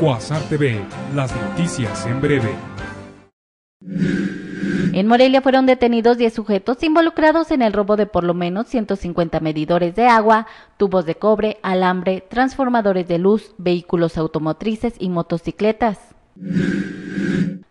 Cuasar TV, las noticias en breve. En Morelia fueron detenidos 10 sujetos involucrados en el robo de por lo menos 150 medidores de agua, tubos de cobre, alambre, transformadores de luz, vehículos automotrices y motocicletas.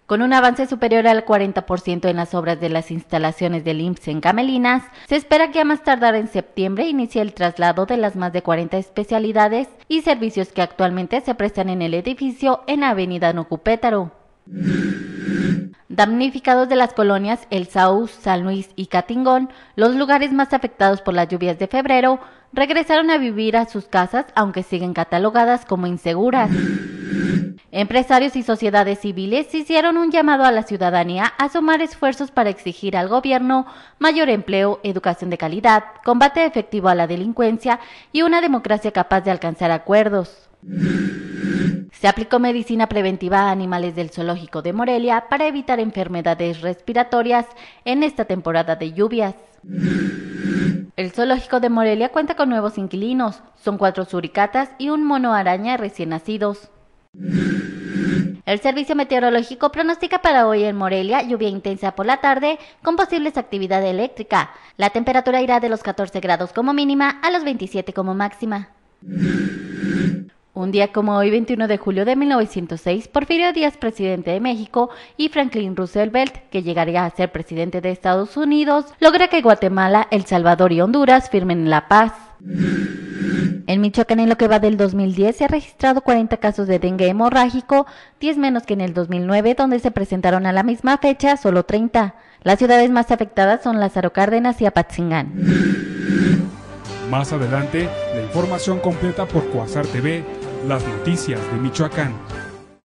Con un avance superior al 40% en las obras de las instalaciones del IMSS en Camelinas, se espera que a más tardar en septiembre inicie el traslado de las más de 40 especialidades y servicios que actualmente se prestan en el edificio en Avenida Nocupétaro. Damnificados de las colonias El Saúl, San Luis y Catingón, los lugares más afectados por las lluvias de febrero, regresaron a vivir a sus casas aunque siguen catalogadas como inseguras. Empresarios y sociedades civiles hicieron un llamado a la ciudadanía a sumar esfuerzos para exigir al gobierno mayor empleo, educación de calidad, combate efectivo a la delincuencia y una democracia capaz de alcanzar acuerdos. Se aplicó medicina preventiva a animales del zoológico de Morelia para evitar enfermedades respiratorias en esta temporada de lluvias. El zoológico de Morelia cuenta con nuevos inquilinos, son cuatro suricatas y un mono araña recién nacidos. El Servicio Meteorológico pronostica para hoy en Morelia lluvia intensa por la tarde con posibles actividad eléctrica. La temperatura irá de los 14 grados como mínima a los 27 como máxima. Un día como hoy, 21 de julio de 1906, Porfirio Díaz, presidente de México, y Franklin Roosevelt, que llegaría a ser presidente de Estados Unidos, logra que Guatemala, El Salvador y Honduras firmen la paz. En Michoacán, en lo que va del 2010, se han registrado 40 casos de dengue hemorrágico, 10 menos que en el 2009, donde se presentaron a la misma fecha solo 30. Las ciudades más afectadas son Lázaro Cárdenas y Apatzingán. Más adelante, la información completa por Coazar TV, las noticias de Michoacán.